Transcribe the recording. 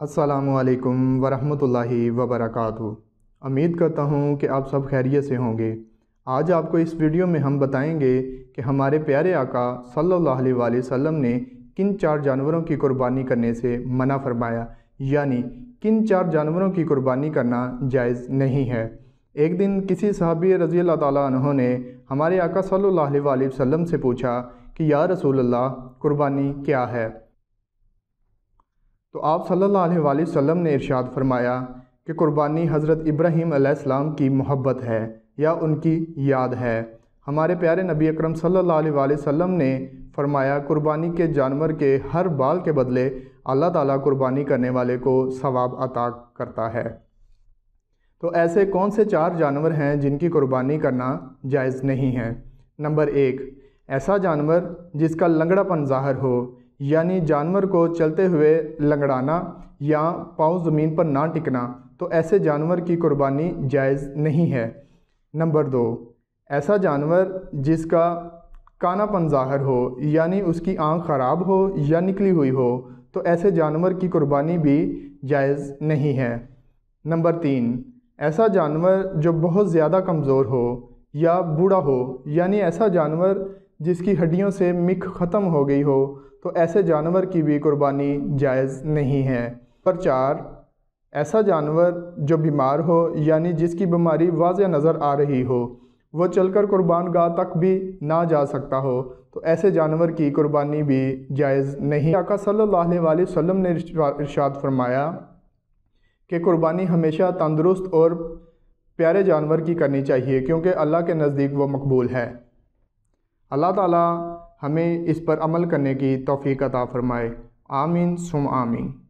असलकम वरहमतुल्लाहि वबरकू उम्मीद करता हूँ कि आप सब खैरियत से होंगे आज आपको इस वीडियो में हम बताएंगे कि हमारे प्यारे आका सल्लल्लाहु अलैहि वसल्लम ने किन चार जानवरों की कुर्बानी करने से मना फरमाया यानी किन चार जानवरों की कुर्बानी करना जायज़ नहीं है एक दिन किसी सहाबी रज़ी अल्लाह ने हमारे आका सल्लल्लाहु अलैहि वसल्लम से पूछा कि या रसूल अल्लाह कुर्बानी क्या है तो आप सल्लल्लाहु अलैहि वसल्लम ने इरशाद फरमाया कि कुर्बानी हज़रत इब्राहीम अलैहिस्सलाम की मोहब्बत है या उनकी याद है हमारे प्यारे नबी अकरम सल्लल्लाहु अलैहि वसल्लम ने फरमाया कुर्बानी के जानवर के हर बाल के बदले अल्लाह ताला कुर्बानी करने वाले को सवाब अता करता है तो ऐसे कौन से चार जानवर हैं जिनकी कुर्बानी करना जायज़ नहीं है नंबर एक ऐसा जानवर जिसका लंगड़ापन ज़ाहर हो यानी जानवर को चलते हुए लंगड़ाना या पाँव ज़मीन पर ना टिकना तो ऐसे जानवर की कुर्बानी जायज़ नहीं है नंबर दो ऐसा जानवर जिसका कानापन ज़ाहर हो यानी उसकी आंख ख़राब हो या निकली हुई हो तो ऐसे जानवर की कुर्बानी भी जायज़ नहीं है नंबर तीन ऐसा जानवर जो बहुत ज़्यादा कमज़ोर हो या बूढ़ा हो यानी ऐसा जानवर जिसकी हड्डियों से मिख ख़त्म हो गई हो तो ऐसे जानवर की भी कुर्बानी जायज़ नहीं है पर चार ऐसा जानवर जो बीमार हो यानी जिसकी बीमारी वाज नज़र आ रही हो वह चलकर कुर्बान गाह तक भी ना जा सकता हो तो ऐसे जानवर की कुर्बानी भी जायज़ नहीं आका सल्लल्लाहु अलैहि वसल्लम ने इरशाद फरमाया कि कुर्बानी हमेशा तंदुरुस्त और प्यारे जानवर की करनी चाहिए क्योंकि अल्लाह के नज़दीक वो मकबूल है अल्लाह ताला हमें इस पर अमल करने की तोफ़ी अता फ़रमाए आमीन सुम आमीन